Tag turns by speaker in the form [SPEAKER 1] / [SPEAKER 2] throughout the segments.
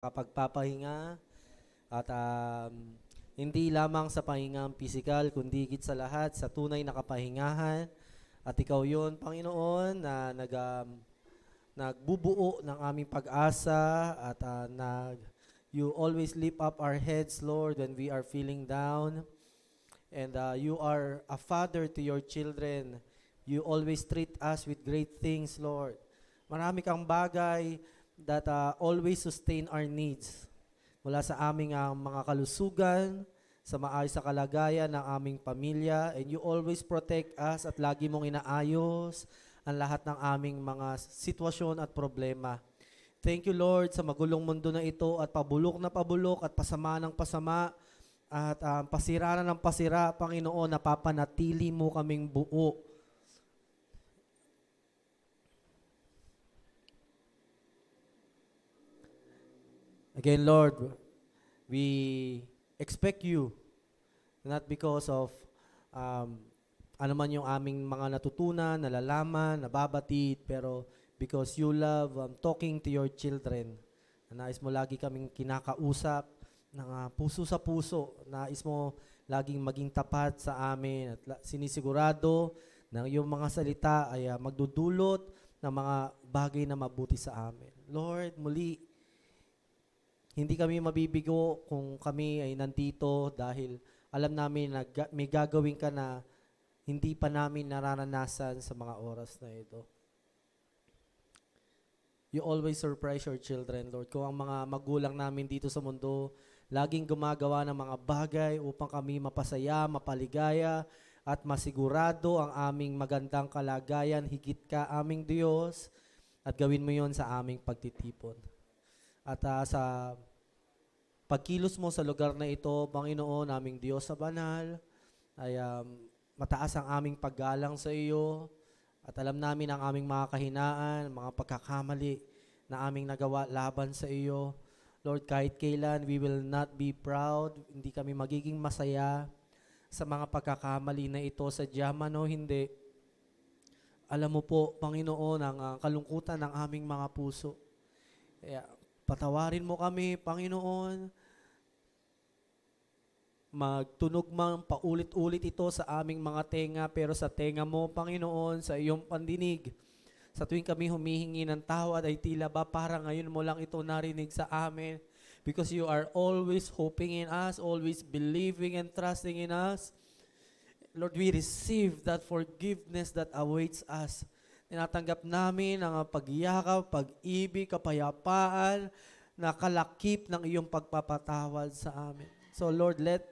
[SPEAKER 1] kapagpapahinga at um, hindi lamang sa pahingang pisikal, kundi higit sa lahat, sa tunay na kapahingahan. At ikaw yon Panginoon, na nag, um, nagbubuo ng aming pag-asa at uh, nag, you always lift up our heads, Lord, when we are feeling down. And uh, you are a father to your children. You always treat us with great things, Lord. Marami kang bagay that uh, always sustain our needs mula sa aming uh, mga kalusugan, sa maayos sa kalagayan ng aming pamilya, and you always protect us at lagi mong inaayos ang lahat ng aming mga sitwasyon at problema. Thank you, Lord, sa magulong mundo na ito at pabulok na pabulok at pasama ng pasama at um, pasira na ng pasira, Panginoon, napapanatili mo kaming buo Again, Lord, we expect you, not because of um, ano man yung aming mga natutunan, nalalaman, nababatid, pero because you love um, talking to your children. Nais mo lagi kaming kinakausap ng uh, puso sa puso. Nais mo laging maging tapat sa amin at sinisigurado na yung mga salita ay uh, magdudulot ng mga bagay na mabuti sa amin. Lord, muli, hindi kami mabibigo kung kami ay nandito dahil alam namin na may gagawin ka na hindi pa namin nararanasan sa mga oras na ito. You always surprise your children, Lord. Kung ang mga magulang namin dito sa mundo, laging gumagawa ng mga bagay upang kami mapasaya, mapaligaya, at masigurado ang aming magandang kalagayan, higit ka aming Diyos, at gawin mo yon sa aming pagtitipon. At uh, sa pagkilos mo sa lugar na ito, Panginoon, naming Diyos sa banal, ay um, mataas ang aming paggalang sa iyo at alam namin ang aming mga kahinaan, mga pagkakamali na aming nagawa laban sa iyo. Lord, kahit kailan, we will not be proud, hindi kami magiging masaya sa mga pagkakamali na ito, sa man o hindi. Alam mo po, Panginoon, ang uh, kalungkutan ng aming mga puso. Kaya, yeah Patawarin mo kami, Panginoon. Magtunog man paulit-ulit ito sa aming mga tenga, pero sa tenga mo, Panginoon, sa iyong pandinig. Sa tuwing kami humihingi ng tawad ay tila ba para ngayon mo lang ito narinig sa amin. Because you are always hoping in us, always believing and trusting in us. Lord, we receive that forgiveness that awaits us. Tinatanggap namin ang pagyakap, pag-ibig, kapayapaan, na kalakip ng iyong pagpapatawad sa amin. So Lord, let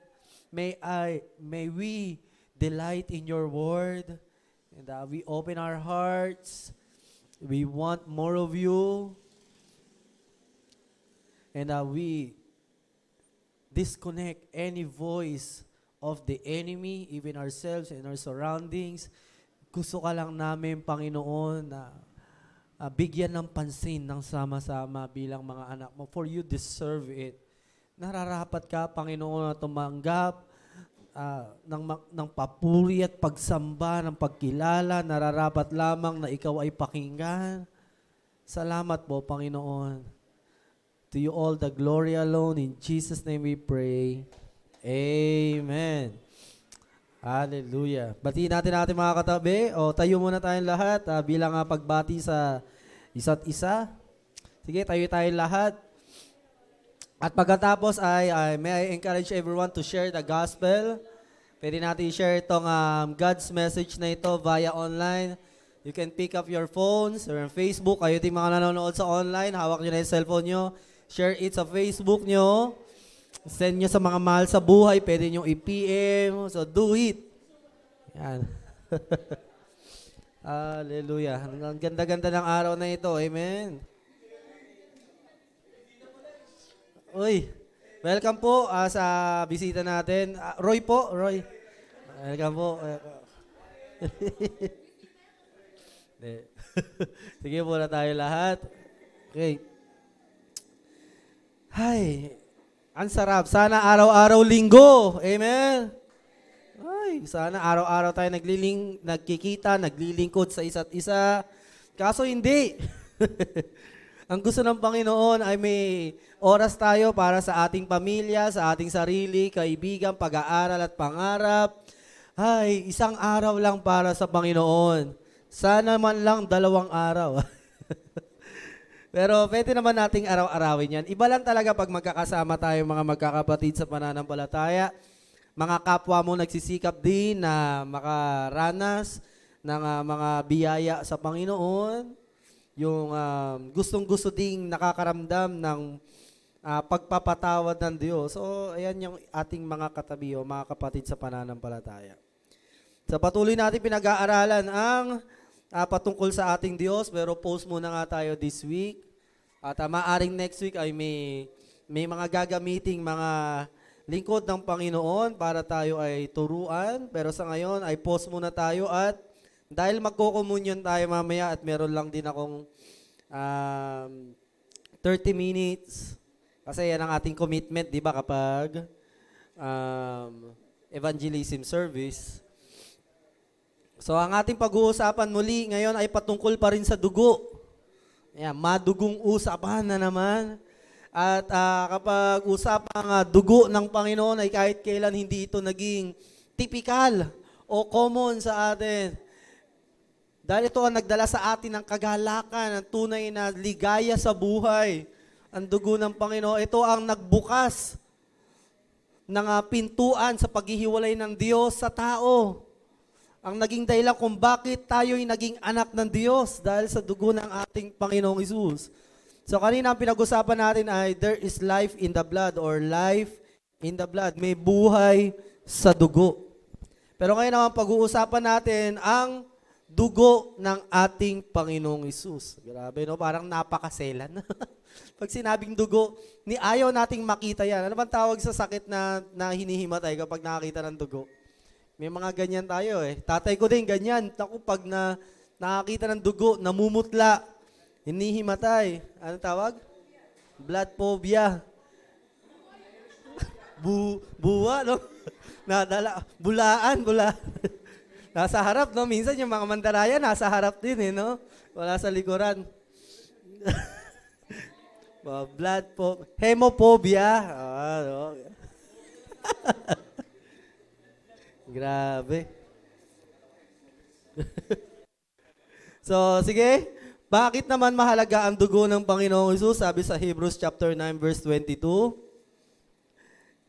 [SPEAKER 1] may I may we delight in your word and uh, we open our hearts. We want more of you. And uh, we disconnect any voice of the enemy, even ourselves and our surroundings. Gusto ka lang namin, Panginoon, na uh, bigyan ng pansin ng sama-sama bilang mga anak mo, for you deserve it. Nararapat ka, Panginoon, na tumanggap uh, ng, ng papuri at pagsamba, ng pagkilala. Nararapat lamang na ikaw ay pakinggan. Salamat po, Panginoon. To you all the glory alone. In Jesus' name we pray. Amen. Hallelujah. Bati natin natin mga katabi. O, tayo muna tayong lahat uh, bilang uh, pagbati sa isa't isa. Sige, tayo tayong lahat. At pagkatapos ay, ay may I encourage everyone to share the gospel. Pwede natin share itong um, God's message na ito via online. You can pick up your phones or on Facebook. Kayo din mga nanonood sa online, hawak nyo na yung cellphone nyo. Share it sa Facebook nyo. Send nyo sa mga mahal sa buhay, pwede nyo i-PM. So, do it. Yan. Hallelujah. Ang ganda-ganda ng araw na ito. Amen. Uy, welcome po uh, sa bisita natin. Uh, Roy po, Roy. Welcome po. Sige po na tayo lahat. Okay. Hi. Ang sarap. Sana araw-araw linggo. Amen. Ay, sana araw-araw tayo nagliling, nagkikita, naglilingkod sa isa't isa. Kaso hindi. Ang gusto ng Panginoon ay may oras tayo para sa ating pamilya, sa ating sarili, kaibigan, pag-aaral at pangarap. Ay, isang araw lang para sa Panginoon. Sana man lang dalawang araw. Pero pwede naman nating araw-arawin yan. Iba lang talaga pag magkakasama tayo mga magkakapatid sa pananampalataya. Mga kapwa mo nagsisikap din na makaranas ng uh, mga biyaya sa Panginoon. Yung uh, gustong-gusto ding nakakaramdam ng uh, pagpapatawad ng Diyos. So, ayan yung ating mga katabi o mga kapatid sa pananampalataya. Sa patuloy natin pinag-aaralan ang uh, patungkol sa ating Diyos, pero post muna nga tayo this week. At uh, maaring next week ay may, may mga gagamiting mga lingkod ng Panginoon para tayo ay turuan. Pero sa ngayon ay post muna tayo at dahil magkukomunyon tayo mamaya at meron lang din akong um, 30 minutes. Kasi yan ang ating commitment, di ba, kapag um, evangelism service So ang ating pag-uusapan muli ngayon ay patungkol pa rin sa dugo. Ayan, madugong usapan na naman. At uh, kapag usapang uh, dugo ng Panginoon ay kahit kailan hindi ito naging typical o common sa atin. Dahil ito ang nagdala sa atin ng kagalakan, ng tunay na ligaya sa buhay. Ang dugo ng Panginoon, ito ang nagbukas ng uh, pintuan sa paghihiwalay ng Diyos sa tao ang naging dahilan kung bakit tayo'y naging anak ng Diyos dahil sa dugo ng ating Panginoong Isus. So kanina ang pinag-usapan natin ay there is life in the blood or life in the blood. May buhay sa dugo. Pero ngayon naman pag-uusapan natin ang dugo ng ating Panginoong Isus. Grabe, no? Parang napakaselan. Pag sinabing dugo, ni ayaw nating makita yan. Ano bang tawag sa sakit na, na hinihimatay kapag nakakita ng dugo? May mga ganyan tayo eh. Tatay ko din ganyan. Ako pag na, nakakita ng dugo, namumutla, hinihimatay. Ano tawag? Blood phobia. Bu, buwa, no? Nadala, bulaan, bula. nasa harap, no? Minsan yung mga mandaraya, nasa harap din, eh, no? Wala sa likuran. blood phobia. Hemophobia. Ah, no? Grabe. so, sige. Bakit naman mahalaga ang dugo ng Panginoong Isus? Sabi sa Hebrews chapter 9 verse 22.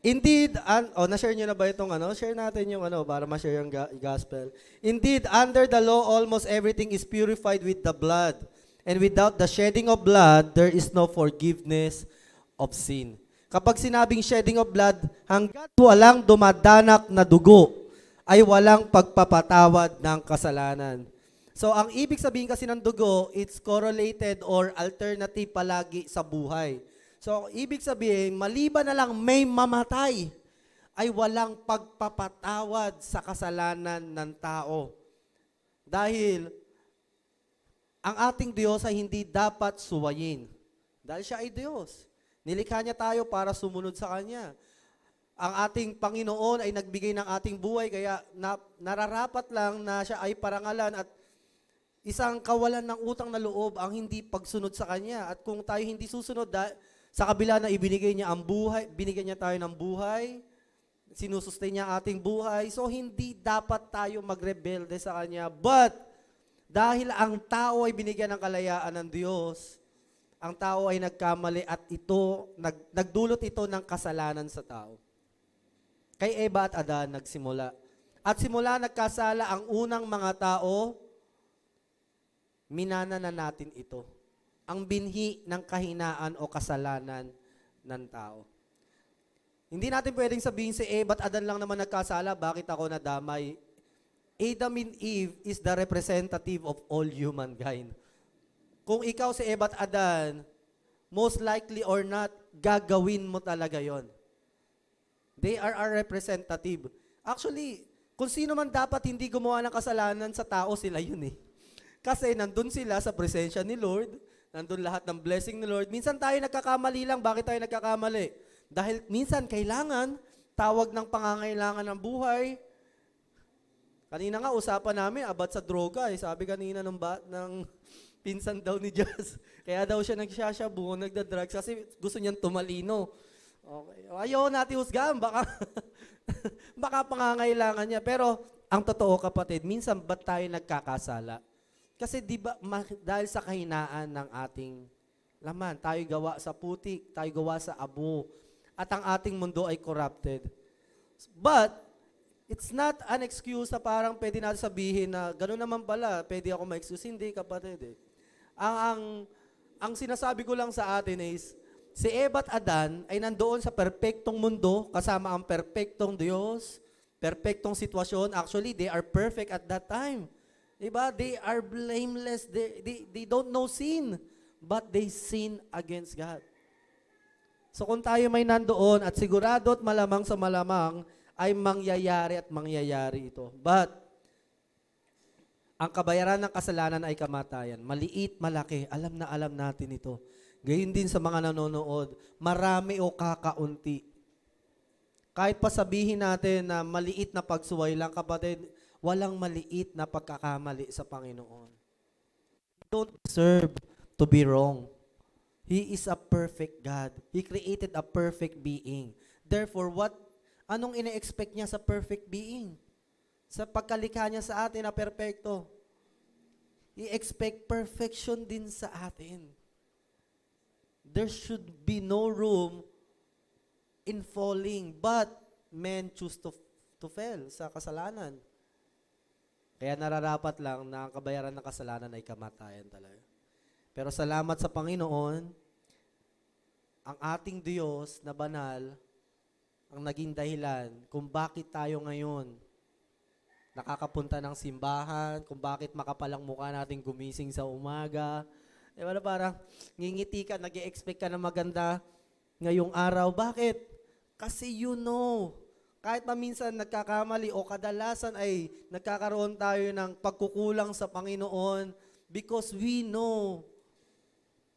[SPEAKER 1] Indeed, un- oh, na-share niyo na ba itong ano? Share natin yung ano para ma-share yung ga- gospel. Indeed, under the law almost everything is purified with the blood. And without the shedding of blood, there is no forgiveness of sin. Kapag sinabing shedding of blood, hanggat walang dumadanak na dugo, ay walang pagpapatawad ng kasalanan. So, ang ibig sabihin kasi ng dugo, it's correlated or alternative palagi sa buhay. So, ang ibig sabihin, maliban na lang may mamatay, ay walang pagpapatawad sa kasalanan ng tao. Dahil, ang ating Diyos ay hindi dapat suwayin. Dahil siya ay Diyos. Nilikha niya tayo para sumunod sa Kanya ang ating Panginoon ay nagbigay ng ating buhay, kaya na, nararapat lang na siya ay parangalan at isang kawalan ng utang na loob ang hindi pagsunod sa Kanya. At kung tayo hindi susunod, da, sa kabila na ibinigay niya ang buhay, binigyan niya tayo ng buhay, sinusustay niya ating buhay, so hindi dapat tayo magrebelde sa Kanya. But, dahil ang tao ay binigyan ng kalayaan ng Diyos, ang tao ay nagkamali at ito, nag, nagdulot ito ng kasalanan sa tao. Kay Eva at Adan nagsimula. At simula nagkasala ang unang mga tao, minana na natin ito. Ang binhi ng kahinaan o kasalanan ng tao. Hindi natin pwedeng sabihin si Eva at Adan lang naman nagkasala, bakit ako nadamay? Adam and Eve is the representative of all humankind. Kung ikaw si Eva at Adan, most likely or not, gagawin mo talaga yon. They are our representative. Actually, kung sino man dapat hindi gumawa ng kasalanan sa tao, sila yun eh. Kasi nandun sila sa presensya ni Lord, nandun lahat ng blessing ni Lord. Minsan tayo nagkakamali lang. Bakit tayo nagkakamali? Dahil minsan kailangan, tawag ng pangangailangan ng buhay. Kanina nga, usapan namin, abad sa droga eh. Sabi kanina ng, ba, ng pinsan daw ni Jazz. Kaya daw siya nagsasyabu, nagda-drugs kasi gusto niyang tumalino. Okay. Ayaw natin husgahan, baka, baka pangangailangan niya. Pero ang totoo kapatid, minsan ba tayo nagkakasala? Kasi di ba, ma- dahil sa kahinaan ng ating laman, tayo gawa sa putik, tayo gawa sa abo, at ang ating mundo ay corrupted. But, it's not an excuse na parang pwede natin sabihin na gano'n naman pala, pwede ako ma-excuse. Hindi, kapatid. Eh. Ang, ang, ang sinasabi ko lang sa atin is, Si Eva at Adan ay nandoon sa perpektong mundo kasama ang perpektong Diyos, perpektong sitwasyon. Actually, they are perfect at that time. Diba? They are blameless. They, they, they don't know sin. But they sin against God. So kung tayo may nandoon at sigurado at malamang sa malamang, ay mangyayari at mangyayari ito. But, ang kabayaran ng kasalanan ay kamatayan. Maliit, malaki. Alam na alam natin ito gayon din sa mga nanonood, marami o kakaunti. Kahit pa sabihin natin na maliit na pagsuway lang, kapatid, walang maliit na pagkakamali sa Panginoon. don't deserve to be wrong. He is a perfect God. He created a perfect being. Therefore, what anong ine-expect niya sa perfect being? Sa pagkalikha niya sa atin na perpekto. I-expect perfection din sa atin there should be no room in falling. But men choose to, to fail sa kasalanan. Kaya nararapat lang na ang kabayaran ng kasalanan ay kamatayan talaga. Pero salamat sa Panginoon, ang ating Diyos na banal ang naging dahilan kung bakit tayo ngayon nakakapunta ng simbahan, kung bakit makapalang mukha natin gumising sa umaga, Di ba na parang ngingiti ka, nag expect ka na maganda ngayong araw. Bakit? Kasi you know. Kahit pa minsan nagkakamali o kadalasan ay nagkakaroon tayo ng pagkukulang sa Panginoon because we know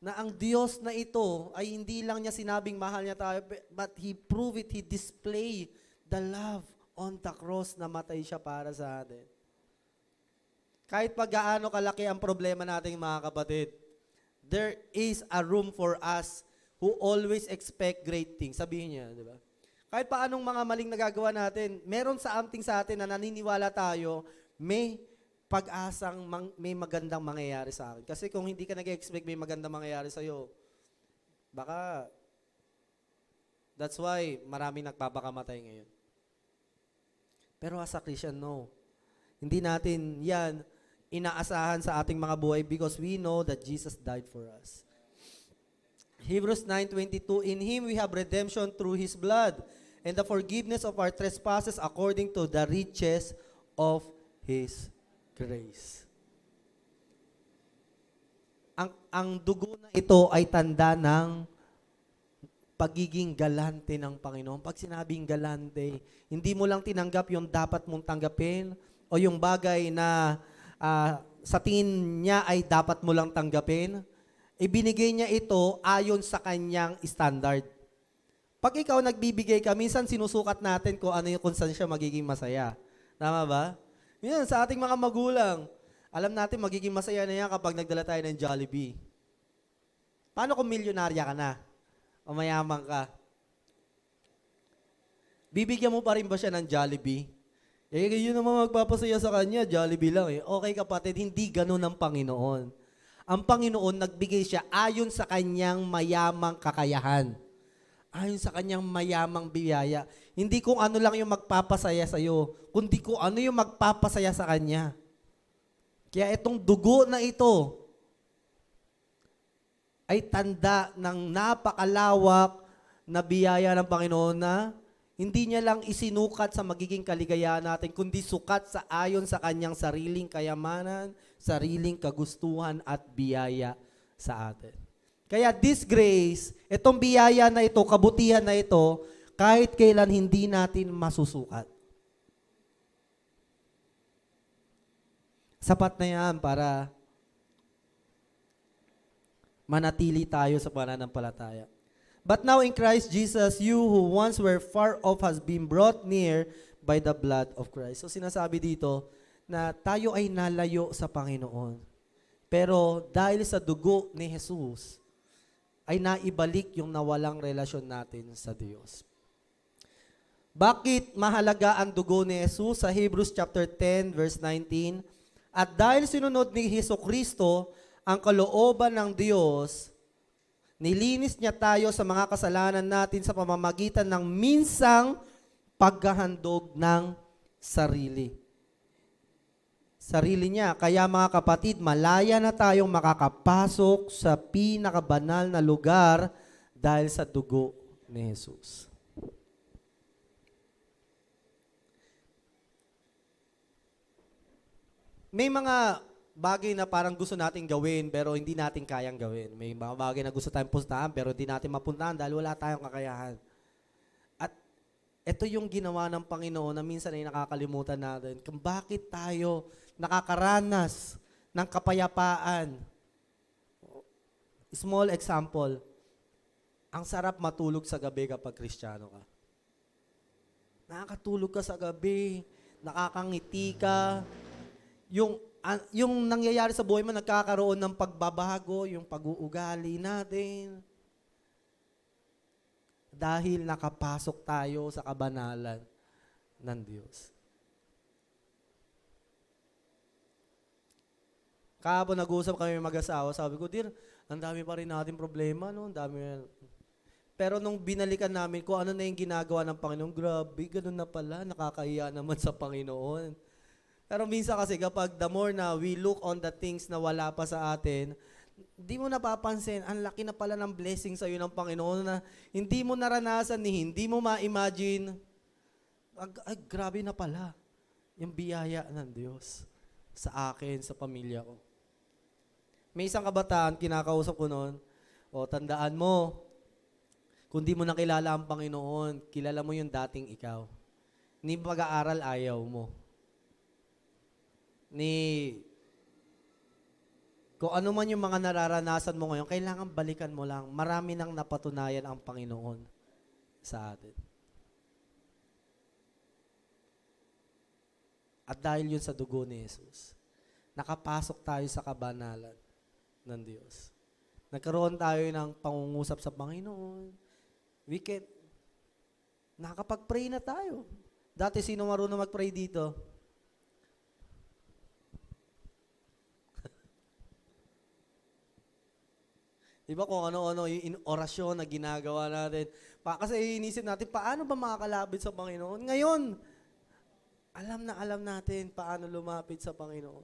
[SPEAKER 1] na ang Diyos na ito ay hindi lang niya sinabing mahal niya tayo, but He proved it, He display the love on the cross na matay siya para sa atin. Kahit pag gaano kalaki ang problema nating mga kapatid, there is a room for us who always expect great things. Sabihin niya, di ba? Kahit pa anong mga maling nagagawa natin, meron sa something sa atin na naniniwala tayo, may pag-asang mang, may magandang mangyayari sa akin. Kasi kung hindi ka nag-expect may magandang mangyayari sa iyo, baka, that's why marami nagpapakamatay ngayon. Pero as a Christian, no. Hindi natin yan inaasahan sa ating mga buhay because we know that Jesus died for us. Hebrews 9.22, In Him we have redemption through His blood and the forgiveness of our trespasses according to the riches of His grace. Ang, ang dugo na ito ay tanda ng pagiging galante ng Panginoon. Pag sinabing galante, hindi mo lang tinanggap yung dapat mong tanggapin o yung bagay na uh, sa tingin niya ay dapat mo lang tanggapin, ibinigay niya ito ayon sa kanyang standard. Pag ikaw nagbibigay ka, minsan sinusukat natin kung ano yung kung saan siya magiging masaya. Tama ba? Minsan sa ating mga magulang, alam natin magiging masaya na yan kapag nagdala tayo ng Jollibee. Paano kung milyonarya ka na? O mayaman ka? Bibigyan mo pa rin ba siya ng Jollibee? Eh, yun naman magpapasaya sa kanya, Jollibee lang eh. Okay kapatid, hindi ganun ang Panginoon. Ang Panginoon, nagbigay siya ayon sa kanyang mayamang kakayahan. Ayon sa kanyang mayamang biyaya. Hindi kung ano lang yung magpapasaya sa iyo, kundi kung ano yung magpapasaya sa kanya. Kaya itong dugo na ito, ay tanda ng napakalawak na biyaya ng Panginoon na hindi niya lang isinukat sa magiging kaligayahan natin, kundi sukat sa ayon sa kanyang sariling kayamanan, sariling kagustuhan at biyaya sa atin. Kaya this grace, itong biyaya na ito, kabutihan na ito, kahit kailan hindi natin masusukat. Sapat na yan para manatili tayo sa pananampalataya. But now in Christ Jesus, you who once were far off has been brought near by the blood of Christ. So sinasabi dito na tayo ay nalayo sa Panginoon. Pero dahil sa dugo ni Jesus, ay naibalik yung nawalang relasyon natin sa Diyos. Bakit mahalaga ang dugo ni Jesus sa Hebrews chapter 10 verse 19? At dahil sinunod ni Hesus Kristo ang kalooban ng Diyos Nilinis niya tayo sa mga kasalanan natin sa pamamagitan ng minsang paghahandog ng sarili. Sarili niya. Kaya mga kapatid, malaya na tayong makakapasok sa pinakabanal na lugar dahil sa dugo ni Jesus. May mga bagay na parang gusto nating gawin pero hindi natin kayang gawin. May mga bagay na gusto tayong puntahan pero hindi natin mapuntahan dahil wala tayong kakayahan. At ito yung ginawa ng Panginoon na minsan ay nakakalimutan natin kung bakit tayo nakakaranas ng kapayapaan. Small example, ang sarap matulog sa gabi kapag kristyano ka. Nakakatulog ka sa gabi, nakakangiti ka, yung uh, yung nangyayari sa buhay mo, nagkakaroon ng pagbabago, yung pag-uugali natin. Dahil nakapasok tayo sa kabanalan ng Diyos. Kahapon nag-usap kami mag-asawa, sabi ko, Dear, ang dami pa rin natin problema, no? Ang dami na... Pero nung binalikan namin ko ano na yung ginagawa ng Panginoon, grabe, ganun na pala, nakakahiya naman sa Panginoon. Pero minsan kasi kapag the more na we look on the things na wala pa sa atin, hindi mo napapansin, ang laki na pala ng blessing sa'yo ng Panginoon na hindi mo naranasan ni hindi mo ma-imagine. Ay, ay, grabe na pala yung biyaya ng Diyos sa akin, sa pamilya ko. May isang kabataan, kinakausap ko noon, o tandaan mo, kung di mo nakilala ang Panginoon, kilala mo yung dating ikaw. Ni pag-aaral ayaw mo ni kung ano man yung mga nararanasan mo ngayon, kailangan balikan mo lang. Marami nang napatunayan ang Panginoon sa atin. At dahil yun sa dugo ni Jesus, nakapasok tayo sa kabanalan ng Diyos. Nagkaroon tayo ng pangungusap sa Panginoon. We can, nakakapag-pray na tayo. Dati sino marunong mag-pray dito? Di ba kung ano-ano, yung orasyon na ginagawa natin. Pa, kasi inisip natin, paano ba makakalapit sa Panginoon? Ngayon, alam na alam natin paano lumapit sa Panginoon.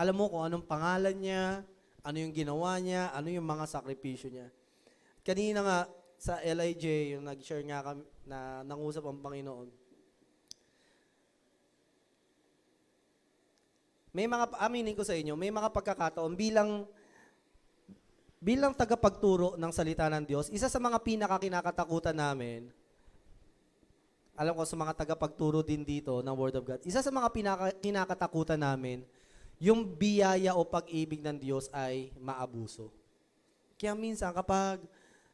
[SPEAKER 1] Alam mo kung anong pangalan niya, ano yung ginawa niya, ano yung mga sakripisyo niya. Kanina nga, sa LIJ, yung nag-share nga kami, na nangusap ang Panginoon, May mga, aminin ko sa inyo, may mga pagkakataon bilang bilang tagapagturo ng salita ng Diyos, isa sa mga pinakakinakatakutan namin, alam ko sa mga tagapagturo din dito ng Word of God, isa sa mga pinakakinakatakutan namin, yung biyaya o pag-ibig ng Diyos ay maabuso. Kaya minsan kapag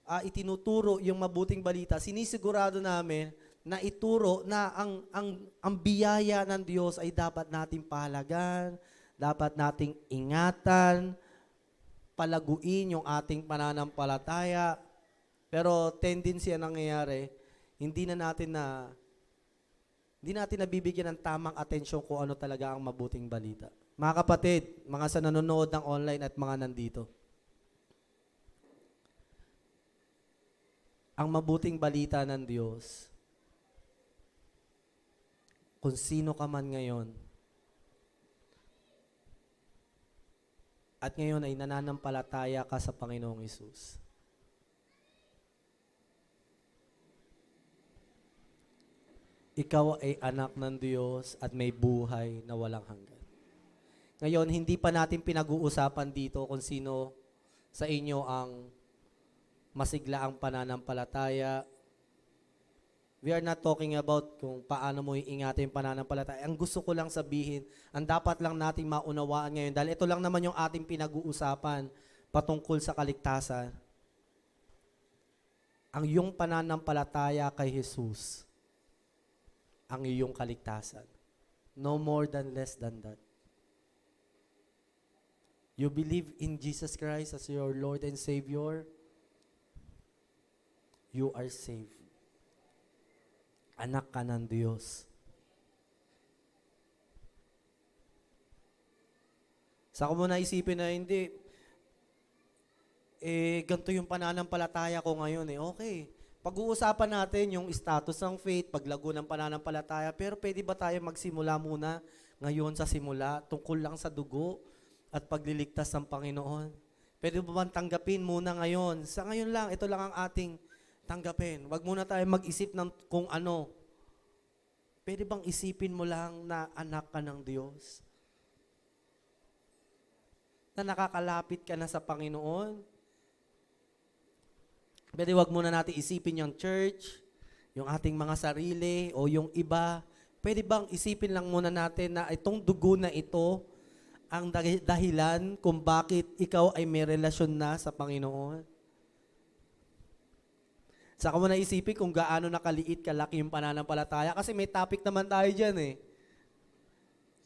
[SPEAKER 1] uh, itinuturo yung mabuting balita, sinisigurado namin na ituro na ang, ang, ang biyaya ng Diyos ay dapat nating pahalagan, dapat nating ingatan, palaguin yung ating pananampalataya. Pero tendency ang nangyayari, hindi na natin na hindi natin nabibigyan ng tamang atensyon kung ano talaga ang mabuting balita. Mga kapatid, mga sa nanonood ng online at mga nandito, ang mabuting balita ng Diyos kung sino ka man ngayon. At ngayon ay nananampalataya ka sa Panginoong Isus. Ikaw ay anak ng Diyos at may buhay na walang hanggan. Ngayon, hindi pa natin pinag-uusapan dito kung sino sa inyo ang masigla ang pananampalataya, we are not talking about kung paano mo iingatan yung pananampalataya. Ang gusto ko lang sabihin, ang dapat lang nating maunawaan ngayon, dahil ito lang naman yung ating pinag-uusapan patungkol sa kaligtasan. Ang iyong pananampalataya kay Jesus, ang iyong kaligtasan. No more than less than that. You believe in Jesus Christ as your Lord and Savior, you are saved. Anak ka ng Diyos. Sa ko muna isipin na hindi, eh, ganito yung pananampalataya ko ngayon eh. Okay, pag-uusapan natin yung status ng faith, paglago ng pananampalataya, pero pwede ba tayo magsimula muna ngayon sa simula tungkol lang sa dugo at pagliligtas ng Panginoon? Pwede ba bang tanggapin muna ngayon? Sa ngayon lang, ito lang ang ating tanggapin. Huwag muna tayo mag-isip ng kung ano. Pwede bang isipin mo lang na anak ka ng Diyos? Na nakakalapit ka na sa Panginoon? Pwede wag muna natin isipin yung church, yung ating mga sarili, o yung iba. Pwede bang isipin lang muna natin na itong dugo na ito, ang dahilan kung bakit ikaw ay may relasyon na sa Panginoon? Saka mo naisipin kung gaano nakaliit kalaki yung pananampalataya kasi may topic naman tayo dyan eh.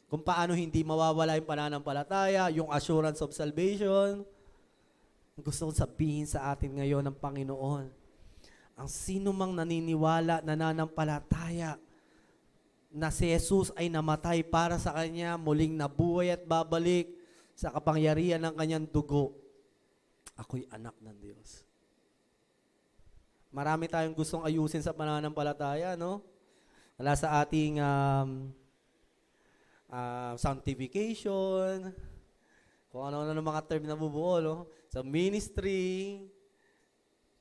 [SPEAKER 1] Kung paano hindi mawawala yung pananampalataya, yung assurance of salvation. Gusto kong sabihin sa atin ngayon ng Panginoon, ang sino mang naniniwala, nananampalataya, na si Jesus ay namatay para sa kanya, muling nabuhay at babalik sa kapangyarihan ng kanyang dugo. Ako'y anak ng Diyos. Marami tayong gustong ayusin sa pananampalataya, no? Wala sa ating um, uh, sanctification, kung ano-ano ng mga term na bubuo, no? Sa ministry.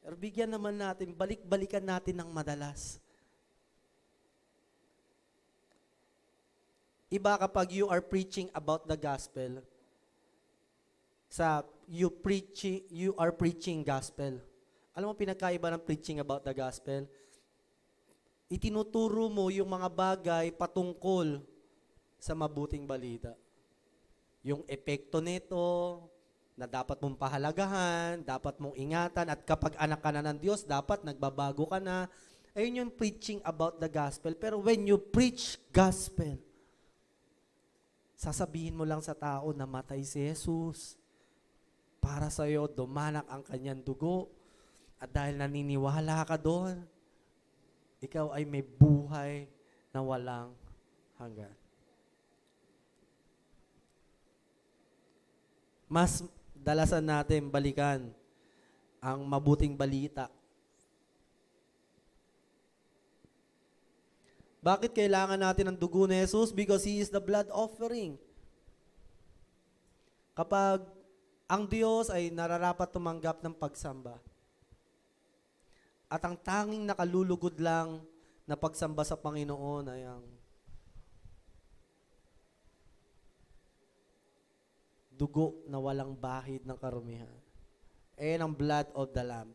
[SPEAKER 1] Pero bigyan naman natin, balik-balikan natin ng madalas. Iba kapag you are preaching about the gospel, sa you preaching you are preaching gospel. Alam mo, pinakaiba ng preaching about the gospel? Itinuturo mo yung mga bagay patungkol sa mabuting balita. Yung epekto nito, na dapat mong pahalagahan, dapat mong ingatan, at kapag anak ka na ng Diyos, dapat nagbabago ka na. Ayun yung preaching about the gospel. Pero when you preach gospel, sasabihin mo lang sa tao na matay si Jesus. Para sa'yo, dumanak ang kanyang dugo at dahil naniniwala ka doon, ikaw ay may buhay na walang hanggan. Mas dalasan natin balikan ang mabuting balita. Bakit kailangan natin ang dugo ni Jesus? Because He is the blood offering. Kapag ang Diyos ay nararapat tumanggap ng pagsamba, at ang tanging nakalulugod lang na pagsamba sa Panginoon ay ang dugo na walang bahid ng karumihan. Ayan ang blood of the Lamb.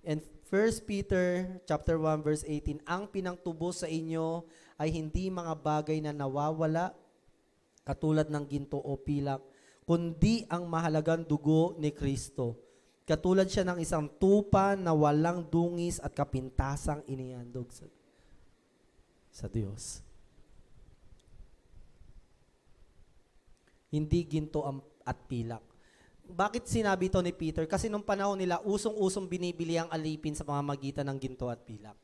[SPEAKER 1] And 1 Peter chapter 1 verse 18, ang pinangtubos sa inyo ay hindi mga bagay na nawawala katulad ng ginto o pilak, kundi ang mahalagang dugo ni Kristo Katulad siya ng isang tupa na walang dungis at kapintasang iniandog sa, sa Diyos. Hindi ginto at pilak. Bakit sinabi to ni Peter? Kasi nung panahon nila, usong-usong binibili ang alipin sa mga pamamagitan ng ginto at pilak.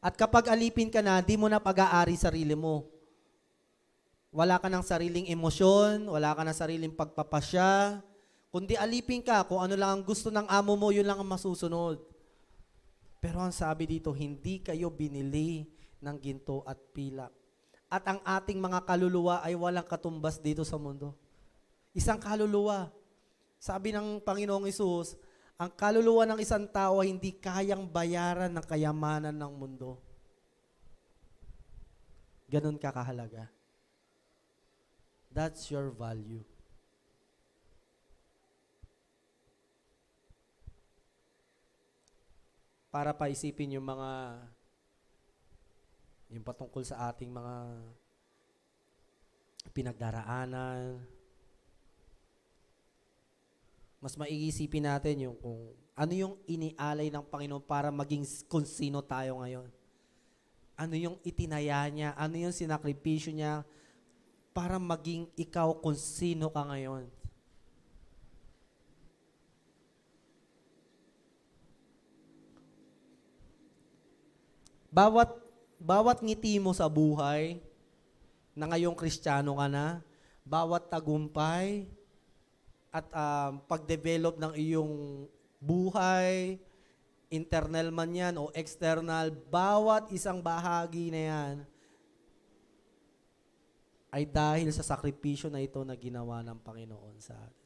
[SPEAKER 1] At kapag alipin ka na, di mo na pag-aari sarili mo. Wala ka ng sariling emosyon, wala ka ng sariling pagpapasya, Kundi alipin ka, kung ano lang ang gusto ng amo mo, yun lang ang masusunod. Pero ang sabi dito, hindi kayo binili ng ginto at pilak. At ang ating mga kaluluwa ay walang katumbas dito sa mundo. Isang kaluluwa. Sabi ng Panginoong Isus, ang kaluluwa ng isang tao ay hindi kayang bayaran ng kayamanan ng mundo. Ganun ka kahalaga. That's your value. para paisipin yung mga yung patungkol sa ating mga pinagdaraanan. Mas maiisipin natin yung kung ano yung inialay ng Panginoon para maging kung sino tayo ngayon. Ano yung itinaya niya, ano yung sinakripisyo niya para maging ikaw kung sino ka ngayon. Bawat, bawat ngiti mo sa buhay, na ngayong kristyano ka na, bawat tagumpay at um, pagdevelop ng iyong buhay, internal man yan o external, bawat isang bahagi na yan ay dahil sa sakripisyo na ito na ginawa ng Panginoon sa atin.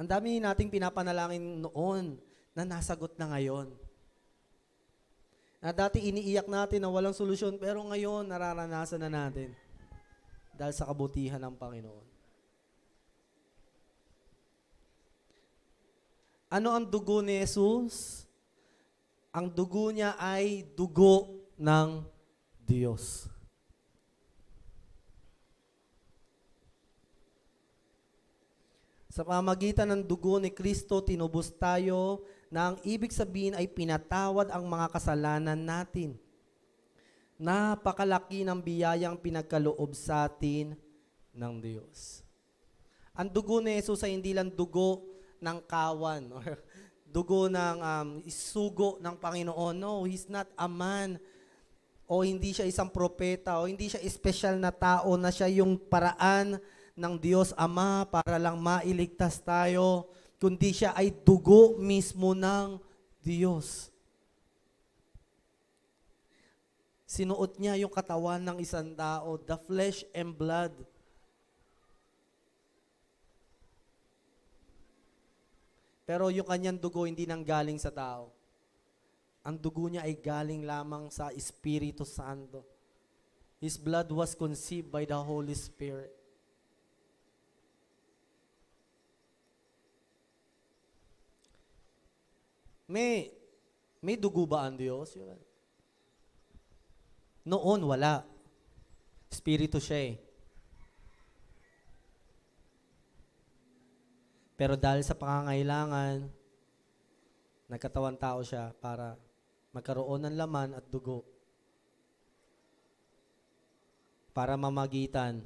[SPEAKER 1] Ang dami nating pinapanalangin noon na nasagot na ngayon. Na dati iniiyak natin na walang solusyon, pero ngayon nararanasan na natin dahil sa kabutihan ng Panginoon. Ano ang dugo ni Jesus? Ang dugo niya ay dugo ng Diyos. Sa pamagitan ng dugo ni Kristo, tinubos tayo na ang ibig sabihin ay pinatawad ang mga kasalanan natin. Napakalaki ng biyayang pinagkaloob sa atin ng Diyos. Ang dugo ni Jesus ay hindi lang dugo ng kawan or dugo ng um, sugo ng Panginoon. No, He's not a man o hindi siya isang propeta o hindi siya special na tao na siya yung paraan ng Diyos Ama para lang mailigtas tayo kundi siya ay dugo mismo ng Diyos. Sinuot niya yung katawan ng isang tao, the flesh and blood. Pero yung kanyang dugo hindi nang galing sa tao. Ang dugo niya ay galing lamang sa Espiritu Santo. His blood was conceived by the Holy Spirit. May, may dugo ba ang Diyos? Noon, wala. Espiritu siya eh. Pero dahil sa pangangailangan, nagkatawan tao siya para magkaroon ng laman at dugo para mamagitan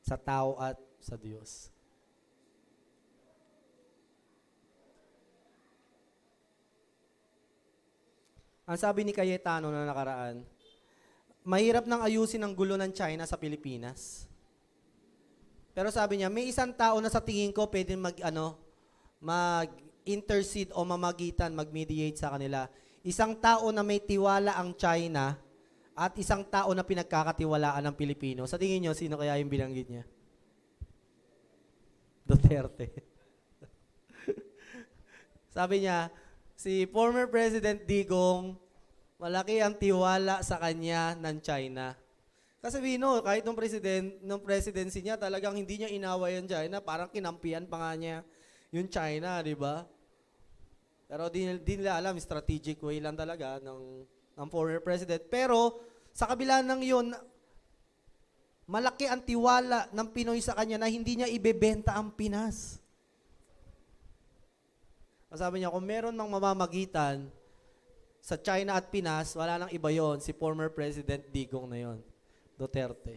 [SPEAKER 1] sa tao at sa Diyos. Ang sabi ni Cayetano na nakaraan, mahirap nang ayusin ang gulo ng China sa Pilipinas. Pero sabi niya, may isang tao na sa tingin ko pwede mag, ano, mag-intercede o mamagitan, mag-mediate sa kanila. Isang tao na may tiwala ang China at isang tao na pinagkakatiwalaan ng Pilipino. Sa tingin niyo, sino kaya yung binanggit niya? Duterte. sabi niya, si former President Digong, malaki ang tiwala sa kanya ng China. Kasi we know, kahit nung, president, nung presidency niya, talagang hindi niya inawa ang China. Parang kinampian pa nga niya yung China, di ba? Pero di, di nila alam, strategic way lang talaga ng, ng former president. Pero sa kabila ng yun, malaki ang tiwala ng Pinoy sa kanya na hindi niya ibebenta ang Pinas. Sabi niya, kung meron mang mamamagitan sa China at Pinas, wala nang iba yon si former President Digong na yon, Duterte.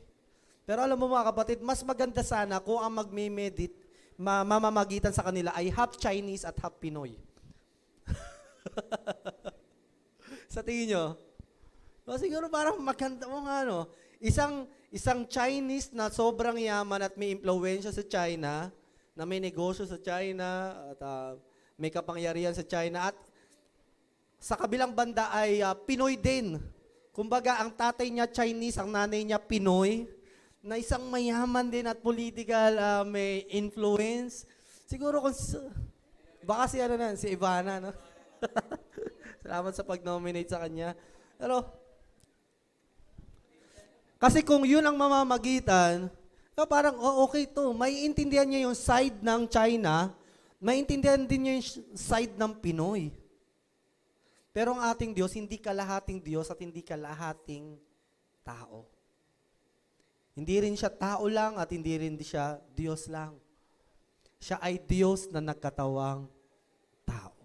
[SPEAKER 1] Pero alam mo mga kapatid, mas maganda sana kung ang magmimedit, mamamagitan sa kanila ay half Chinese at half Pinoy. sa tingin nyo? No, siguro parang maganda mo nga, no? Isang, isang Chinese na sobrang yaman at may impluensya sa China, na may negosyo sa China, at uh, may kapangyarihan sa China. At sa kabilang banda ay uh, Pinoy din. Kumbaga, ang tatay niya Chinese, ang nanay niya Pinoy, na isang mayaman din at political, uh, may influence. Siguro kung... Baka si, ano na, si Ivana, no? Salamat sa pag-nominate sa kanya. Pero, kasi kung yun ang mamamagitan, parang, oh, okay to, May intindihan niya yung side ng China maintindihan din niyo yung side ng Pinoy. Pero ang ating Diyos, hindi kalahating Diyos at hindi kalahating tao. Hindi rin siya tao lang at hindi rin siya Diyos lang. Siya ay Diyos na nagkatawang tao.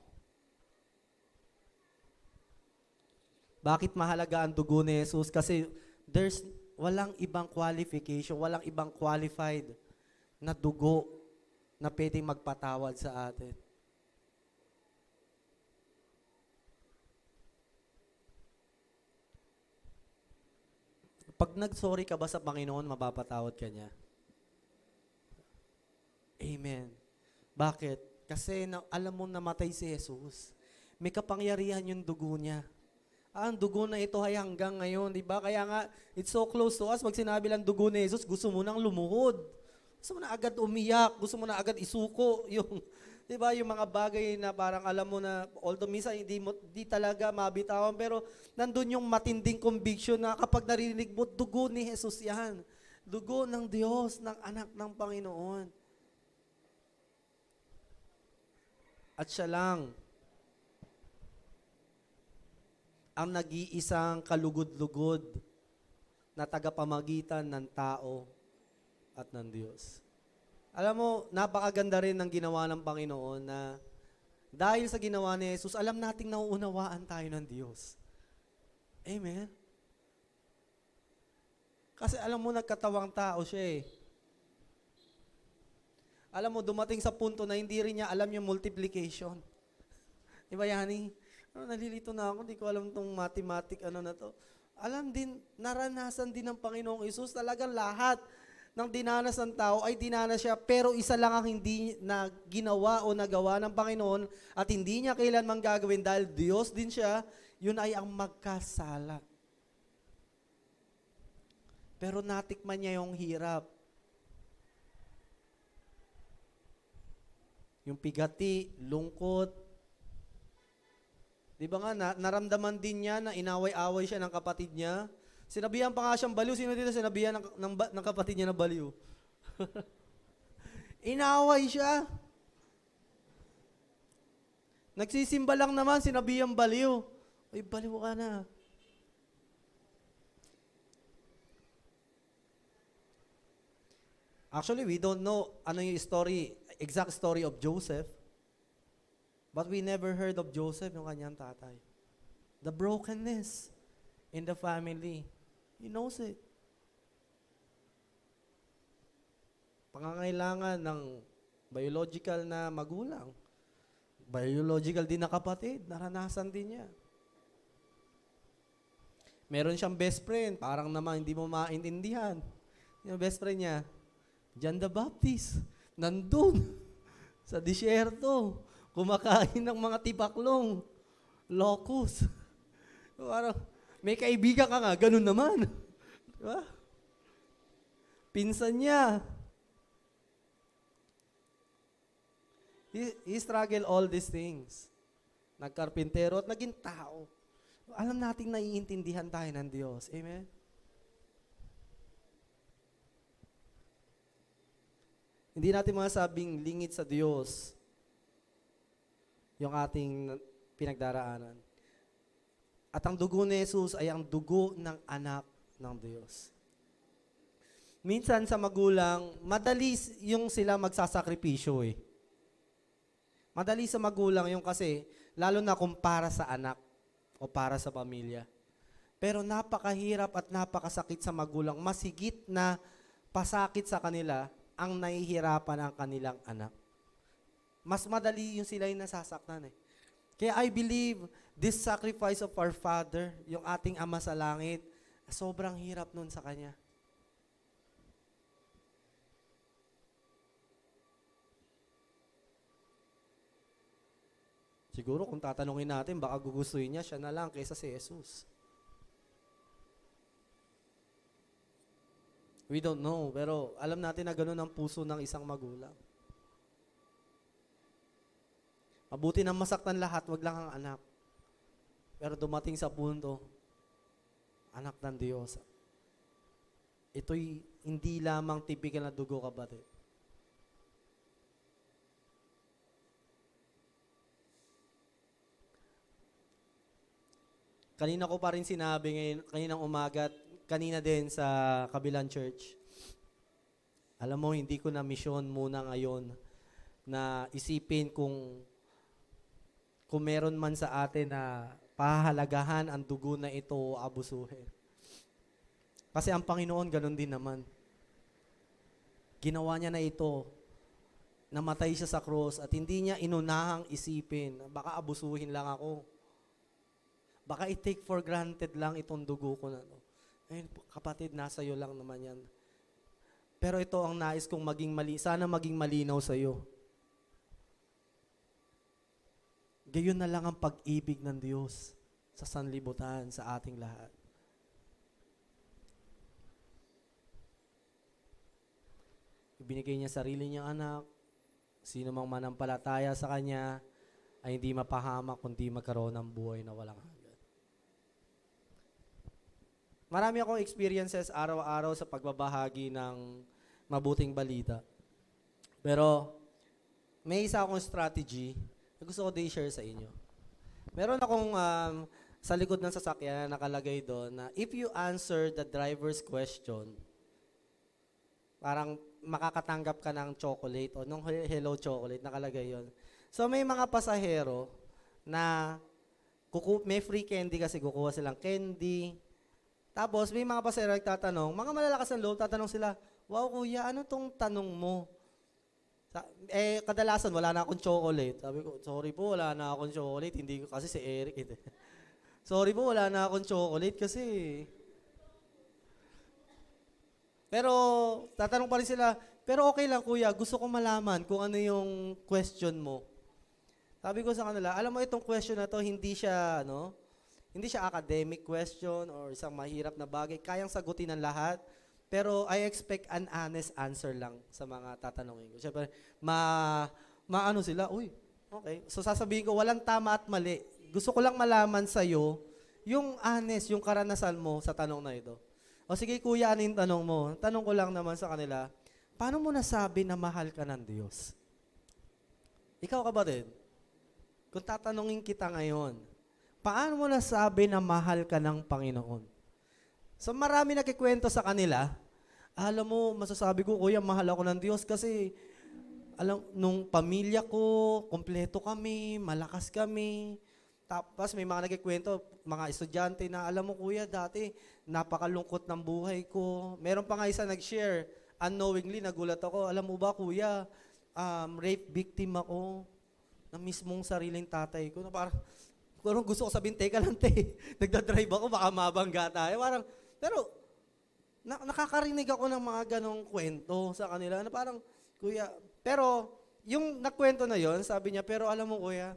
[SPEAKER 1] Bakit mahalaga ang dugo ni Jesus? Kasi there's walang ibang qualification, walang ibang qualified na dugo na pwedeng magpatawad sa atin. Pag nag-sorry ka ba sa Panginoon, mapapatawad ka niya? Amen. Bakit? Kasi na, alam mo namatay si Jesus. May kapangyarihan yung dugo niya. Ah, ang dugo na ito ay hanggang ngayon, di ba? Kaya nga, it's so close to us. Pag sinabi lang dugo ni Jesus, gusto mo nang lumuhod. Gusto mo na agad umiyak, gusto mo na agad isuko yung, di ba, yung mga bagay na parang alam mo na, although minsan hindi, mo, hindi talaga mabitawan, pero nandun yung matinding conviction na kapag narinig mo, dugo ni Jesus yan. Dugo ng Diyos, ng anak ng Panginoon. At siya lang ang nag-iisang kalugod-lugod na tagapamagitan ng tao at ng Diyos. Alam mo, napakaganda rin ng ginawa ng Panginoon na dahil sa ginawa ni Jesus, alam nating nauunawaan tayo ng Diyos. Amen? Kasi alam mo, nagkatawang tao siya eh. Alam mo, dumating sa punto na hindi rin niya alam yung multiplication. Di ba, yani? Ano, nalilito na ako, hindi ko alam tong mathematic, ano na to. Alam din, naranasan din ng Panginoong Isus talagang lahat ng dinanas ng tao ay dinanas siya, pero isa lang ang hindi na ginawa o nagawa ng Panginoon at hindi niya kailanman gagawin dahil Diyos din siya, yun ay ang magkasala. Pero natikman niya yung hirap. Yung pigati, lungkot. Di ba nga, na, naramdaman din niya na inaway-away siya ng kapatid niya. Sinabihan pa nga siyang baliw. Sino dito sinabihan ng, ng, ng kapatid niya na baliw? Inaway siya. Nagsisimba lang naman, sinabihan baliw. Uy, baliw ka na. Actually, we don't know ano yung story, exact story of Joseph. But we never heard of Joseph, yung kanyang tatay. The brokenness in the family. He knows it. Pangangailangan ng biological na magulang, biological din na kapatid, naranasan din niya. Meron siyang best friend, parang naman hindi mo maintindihan. Yung best friend niya, John the Baptist, nandun sa disyerto, kumakain ng mga tipaklong, locust. parang, may kaibigan ka nga, ganun naman. Di ba? Pinsan niya. He, he struggled all these things. Nagkarpintero at naging tao. Alam nating naiintindihan tayo ng Diyos. Amen? Hindi natin masasabing lingit sa Diyos yung ating pinagdaraanan. At ang dugo ni Jesus ay ang dugo ng anak ng Diyos. Minsan sa magulang, madali yung sila magsasakripisyo eh. Madali sa magulang yung kasi, lalo na kung para sa anak o para sa pamilya. Pero napakahirap at napakasakit sa magulang. Masigit na pasakit sa kanila ang nahihirapan ang kanilang anak. Mas madali yung sila yung nasasaktan eh. Kaya I believe this sacrifice of our Father, yung ating Ama sa langit, sobrang hirap nun sa Kanya. Siguro kung tatanungin natin, baka gugustuhin niya siya na lang kaysa si Jesus. We don't know, pero alam natin na ganun ang puso ng isang magulang. Mabuti na masaktan lahat, wag lang ang anak. Pero dumating sa punto, anak ng Diyos, ito'y hindi lamang tipikal na dugo kapatid. Kanina ko pa rin sinabi ngayon, kaninang umaga, at kanina din sa kabilang church. Alam mo, hindi ko na misyon muna ngayon na isipin kung kung meron man sa atin na pahalagahan ang dugo na ito o abusuhin. Kasi ang Panginoon, ganun din naman. Ginawa niya na ito. Namatay siya sa cross at hindi niya inunahang isipin, baka abusuhin lang ako. Baka i-take for granted lang itong dugo ko na. No? Eh, kapatid, nasa iyo lang naman yan. Pero ito ang nais kong maging mali. Sana maging malinaw sa iyo Gayon na lang ang pag-ibig ng Diyos sa sanlibutan sa ating lahat. Ibinigay niya sarili niyang anak. Sino mang manampalataya sa kanya ay hindi mapahamak kundi magkaroon ng buhay na walang hanggan. Marami akong experiences araw-araw sa pagbabahagi ng mabuting balita. Pero may isa akong strategy gusto ko din share sa inyo. Meron akong um, sa likod ng sasakyan na nakalagay doon na if you answer the driver's question, parang makakatanggap ka ng chocolate o nung hello chocolate, nakalagay yon. So may mga pasahero na kuku may free candy kasi kukuha silang candy. Tapos may mga pasahero nagtatanong, mga malalakas ng loob, tatanong sila, wow kuya, ano tong tanong mo? eh, kadalasan wala na akong chocolate. Sabi ko, sorry po, wala na akong chocolate. Hindi ko kasi si Eric. Eh. sorry po, wala na akong chocolate kasi... Eh. Pero tatanong pa rin sila, pero okay lang kuya, gusto ko malaman kung ano yung question mo. Sabi ko sa kanila, alam mo itong question na to, hindi siya, ano, hindi siya academic question or isang mahirap na bagay. Kayang sagutin ng lahat. Pero I expect an honest answer lang sa mga tatanungin ko. Siyempre, ma, maano sila, uy, okay. So sasabihin ko, walang tama at mali. Gusto ko lang malaman sa'yo yung honest, yung karanasan mo sa tanong na ito. O sige, kuya, ano yung tanong mo? Tanong ko lang naman sa kanila, paano mo nasabi na mahal ka ng Diyos? Ikaw ka ba din? kung tatanungin kita ngayon, paano mo nasabi na mahal ka ng Panginoon? So marami nakikwento sa kanila. Alam mo, masasabi ko, kuya, mahal ako ng Diyos kasi alam, nung pamilya ko, kompleto kami, malakas kami. Tapos may mga nagkikwento, mga estudyante na, alam mo kuya, dati napakalungkot ng buhay ko. Meron pa nga isa nag-share, unknowingly, nagulat ako, alam mo ba kuya, um, rape victim ako na mismong sariling tatay ko. Na parang, parang gusto ko sabihin, teka lang, te, nagdadrive ako, baka mabangga tayo. Parang, pero, na, nakakarinig ako ng mga ganong kwento sa kanila na parang, kuya, pero, yung nakwento na yon sabi niya, pero alam mo kuya,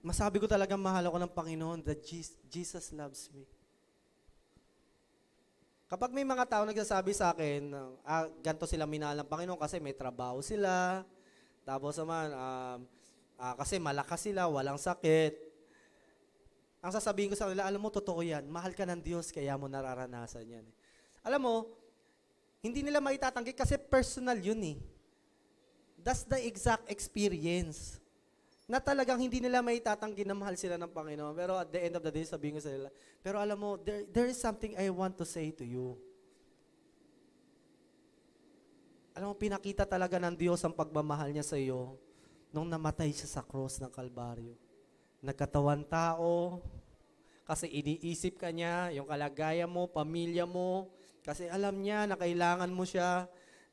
[SPEAKER 1] masabi ko talaga mahal ako ng Panginoon that Jesus loves me. Kapag may mga tao nagsasabi sa akin, ah, ganito sila minahal ng Panginoon kasi may trabaho sila, tapos naman, um, ah, kasi malakas sila, walang sakit, ang sasabihin ko sa kanila, alam mo, totoo yan. Mahal ka ng Diyos, kaya mo nararanasan yan. Alam mo, hindi nila maitatanggi kasi personal yun eh. That's the exact experience na talagang hindi nila maitatanggi na mahal sila ng Panginoon. Pero at the end of the day, sabihin ko sa nila, pero alam mo, there, there is something I want to say to you. Alam mo, pinakita talaga ng Diyos ang pagmamahal niya sa iyo nung namatay siya sa cross ng Kalbaryo nagkatawan tao, kasi iniisip ka niya, yung kalagayan mo, pamilya mo, kasi alam niya na kailangan mo siya,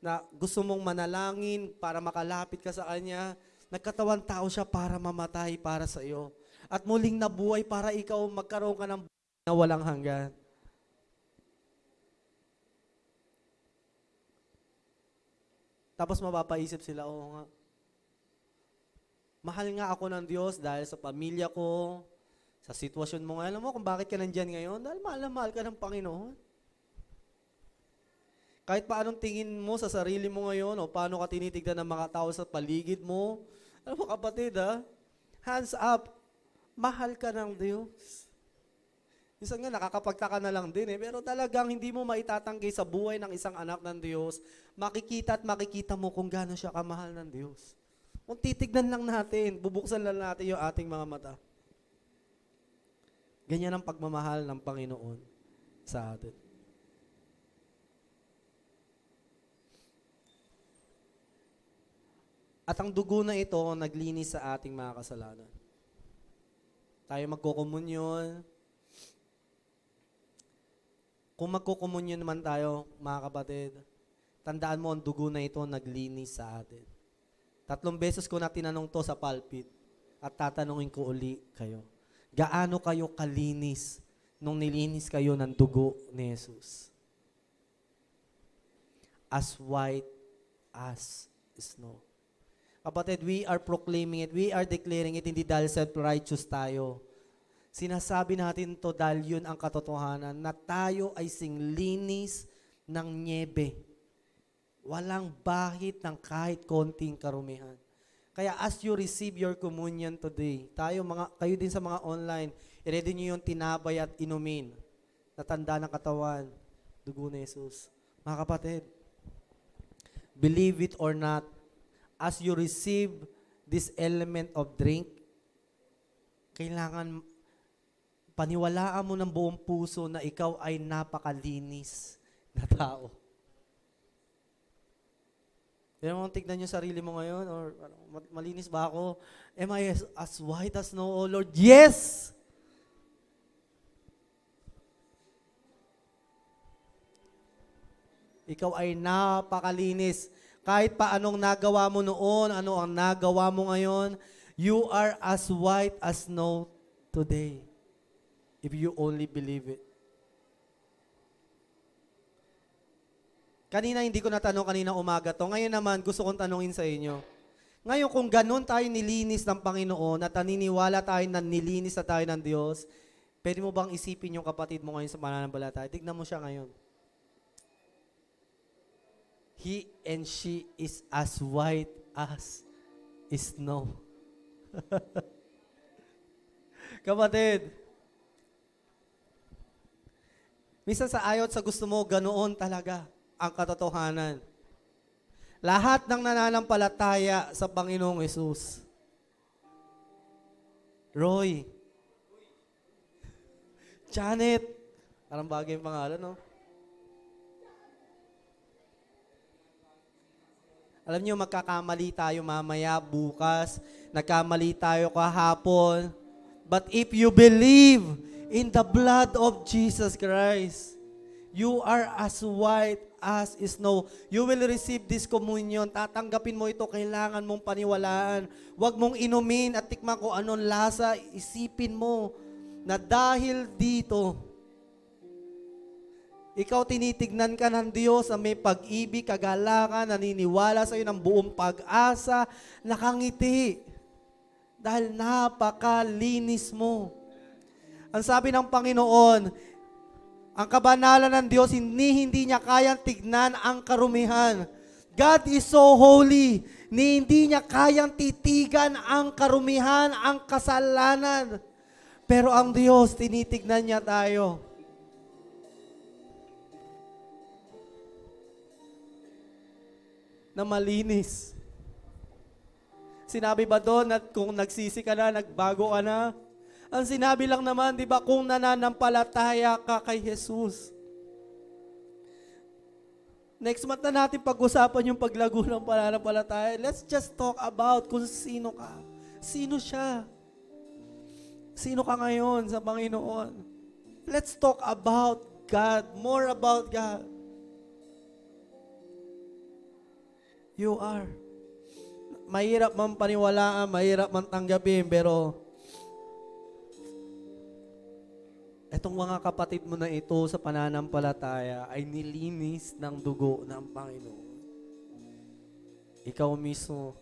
[SPEAKER 1] na gusto mong manalangin para makalapit ka sa Kanya. Nagkatawan tao siya para mamatay para sa iyo. At muling nabuhay para ikaw magkaroon ka ng buhay na walang hanggan. Tapos mapapaisip sila, oo nga, mahal nga ako ng Diyos dahil sa pamilya ko, sa sitwasyon mo. Alam mo kung bakit ka nandyan ngayon? Dahil mahal na mahal ka ng Panginoon. Kahit pa anong tingin mo sa sarili mo ngayon o paano ka tinitignan ng mga tao sa paligid mo, alam mo kapatid ha, hands up, mahal ka ng Diyos. Minsan nga nakakapagtaka na lang din eh, pero talagang hindi mo maitatanggi sa buhay ng isang anak ng Diyos, makikita at makikita mo kung gaano siya kamahal ng Diyos. Kung titignan lang natin, bubuksan lang natin yung ating mga mata. Ganyan ang pagmamahal ng Panginoon sa atin. At ang dugo na ito naglinis sa ating mga kasalanan. Tayo magkukumunyon. Kung magkukumunyon naman tayo, mga kapatid, tandaan mo ang dugo na ito naglinis sa atin. Tatlong beses ko na tinanong to sa pulpit at tatanungin ko uli kayo. Gaano kayo kalinis nung nilinis kayo ng dugo ni Jesus? As white as snow. Kapatid, we are proclaiming it. We are declaring it hindi dahil self-righteous tayo. Sinasabi natin to dahil yun ang katotohanan na tayo ay singlinis ng niebe Walang bahit ng kahit konting karumihan. Kaya as you receive your communion today, tayo mga, kayo din sa mga online, i-ready nyo yung tinapay at inumin. Natanda ng katawan, dugo ni Jesus. Mga kapatid, believe it or not, as you receive this element of drink, kailangan paniwalaan mo ng buong puso na ikaw ay napakalinis na tao. Tignan mo, tignan yung sarili mo ngayon, or ano, malinis ba ako? Am I as, as white as snow, O oh Lord? Yes! Ikaw ay napakalinis. Kahit pa anong nagawa mo noon, ano ang nagawa mo ngayon, you are as white as snow today. If you only believe it. Kanina hindi ko natanong kanina umaga to. Ngayon naman gusto kong tanungin sa inyo. Ngayon kung ganun tayo nilinis ng Panginoon at naniniwala tayo na nilinis na tayo ng Diyos, pwede mo bang isipin yung kapatid mo ngayon sa mananampalataya? Tignan mo siya ngayon. He and she is as white as snow. kapatid, Misa sa ayot sa gusto mo, ganoon talaga ang katotohanan. Lahat ng nananampalataya sa Panginoong Yesus. Roy. Janet. Parang bagay yung pangalan, no? Alam niyo, magkakamali tayo mamaya, bukas. Nagkamali tayo kahapon. But if you believe in the blood of Jesus Christ, You are as white as snow. You will receive this communion. Tatanggapin mo ito. Kailangan mong paniwalaan. Huwag mong inumin at tikman ko anong lasa. Isipin mo na dahil dito, ikaw tinitignan ka ng Diyos na may pag-ibig, kagalakan, naniniwala sa iyo ng buong pag-asa, nakangiti. Dahil napakalinis mo. Ang sabi ng Panginoon, ang kabanalan ng Diyos, hindi, hindi niya kayang tignan ang karumihan. God is so holy, ni hindi niya kayang titigan ang karumihan, ang kasalanan. Pero ang Diyos, tinitignan niya tayo. Na malinis. Sinabi ba doon na kung nagsisi ka na, nagbago ka na, ang sinabi lang naman, di ba, kung nananampalataya ka kay Jesus. Next month na natin pag-usapan yung paglago ng pananampalataya. Let's just talk about kung sino ka. Sino siya? Sino ka ngayon sa Panginoon? Let's talk about God. More about God. You are. Mahirap man paniwalaan, mahirap man tanggapin, pero etong mga kapatid mo na ito sa pananampalataya ay nilinis ng dugo ng Panginoon. Ikaw mismo.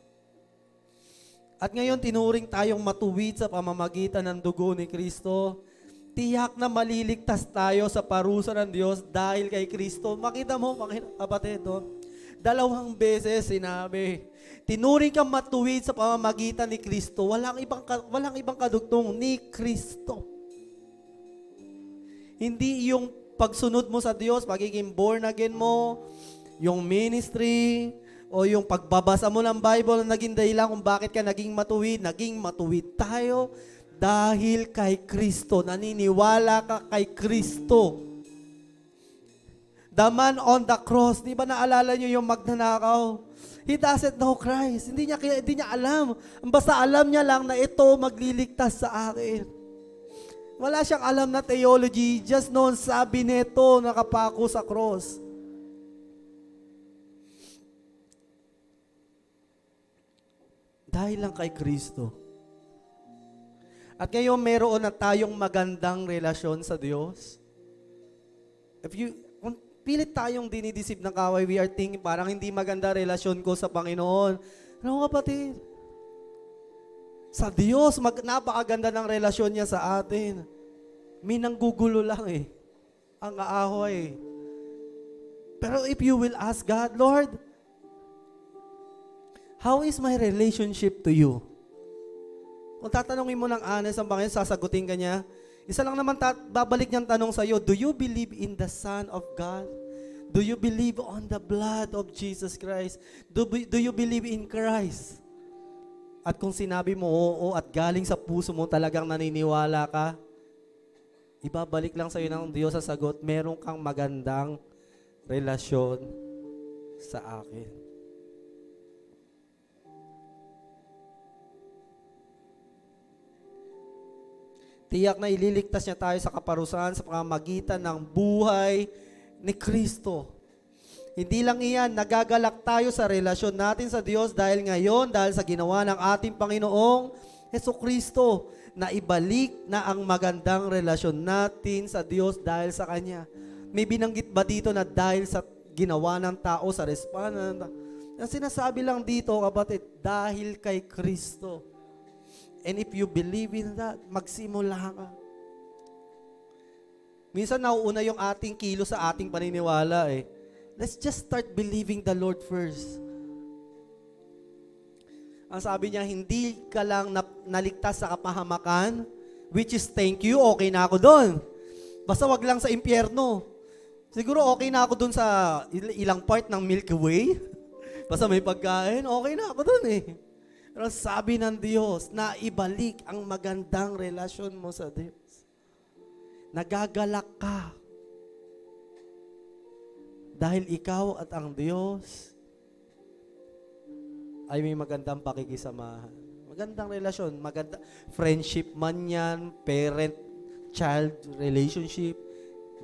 [SPEAKER 1] At ngayon, tinuring tayong matuwid sa pamamagitan ng dugo ni Kristo. Tiyak na maliligtas tayo sa parusa ng Diyos dahil kay Kristo. Makita mo, mga kapatid, no? dalawang beses sinabi, tinuring kang matuwid sa pamamagitan ni Kristo. Walang ibang, walang ibang kadugtong ni Kristo. Hindi yung pagsunod mo sa Diyos, pagiging born again mo, yung ministry, o yung pagbabasa mo ng Bible na naging dahilan kung bakit ka naging matuwid, naging matuwid tayo dahil kay Kristo. Naniniwala ka kay Kristo. The man on the cross, di ba naalala niyo yung magnanakaw? He doesn't know Christ. Hindi niya, hindi niya alam. Basta alam niya lang na ito magliligtas sa akin. Wala siyang alam na theology, just noon sabi nito nakapako sa cross. Dahil lang kay Kristo. At ngayon meron na tayong magandang relasyon sa Diyos. If you, kung pilit tayong dinidisip ng kaway, we are thinking parang hindi maganda relasyon ko sa Panginoon. Ano kapatid? Sa Diyos, mag, napakaganda ng relasyon niya sa atin. Minanggugulo lang eh. Ang aaway. Pero if you will ask God, Lord, how is my relationship to you? Kung tatanungin mo ng honest ang Panginoon, sasagutin ka niya, isa lang naman ta- babalik niyang tanong sa iyo, do you believe in the Son of God? Do you believe on the blood of Jesus Christ? Do, do you believe in Christ? At kung sinabi mo oo at galing sa puso mo talagang naniniwala ka, ibabalik lang sa iyo ng Diyos sa sagot, meron kang magandang relasyon sa akin. Tiyak na ililigtas niya tayo sa kaparusahan sa pamamagitan ng buhay ni Kristo. Hindi lang iyan, nagagalak tayo sa relasyon natin sa Diyos dahil ngayon, dahil sa ginawa ng ating Panginoong Heso Kristo, na ibalik na ang magandang relasyon natin sa Diyos dahil sa Kanya. May binanggit ba dito na dahil sa ginawa ng tao, sa response Ang sinasabi lang dito, kapatid, dahil kay Kristo. And if you believe in that, magsimula ka. Minsan nauuna yung ating kilo sa ating paniniwala eh. Let's just start believing the Lord first. Ang sabi niya, hindi ka lang naligtas sa kapahamakan, which is thank you, okay na ako doon. Basta wag lang sa impyerno. Siguro okay na ako doon sa ilang part ng Milky Way. Basta may pagkain, okay na ako doon eh. Pero sabi ng Diyos na ibalik ang magandang relasyon mo sa Diyos. Nagagalak ka dahil ikaw at ang Diyos ay may magandang pakikisamahan. Magandang relasyon, maganda friendship man 'yan, parent child relationship,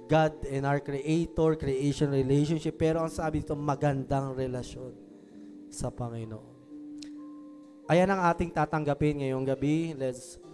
[SPEAKER 1] God and our creator creation relationship, pero ang sabi dito magandang relasyon sa Panginoon. Ayan ang ating tatanggapin ngayong gabi. Let's